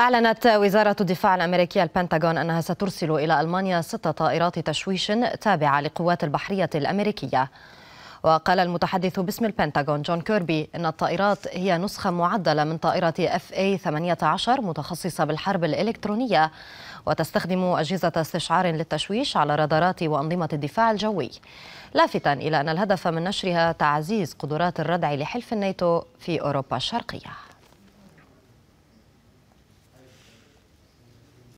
أعلنت وزارة الدفاع الأمريكية البنتاغون أنها سترسل إلى ألمانيا ست طائرات تشويش تابعة لقوات البحرية الأمريكية وقال المتحدث باسم البنتاغون جون كيربي أن الطائرات هي نسخة معدلة من طائرة اف اي 18 متخصصة بالحرب الإلكترونية وتستخدم أجهزة استشعار للتشويش على رادارات وأنظمة الدفاع الجوي لافتا إلى أن الهدف من نشرها تعزيز قدرات الردع لحلف الناتو في أوروبا الشرقية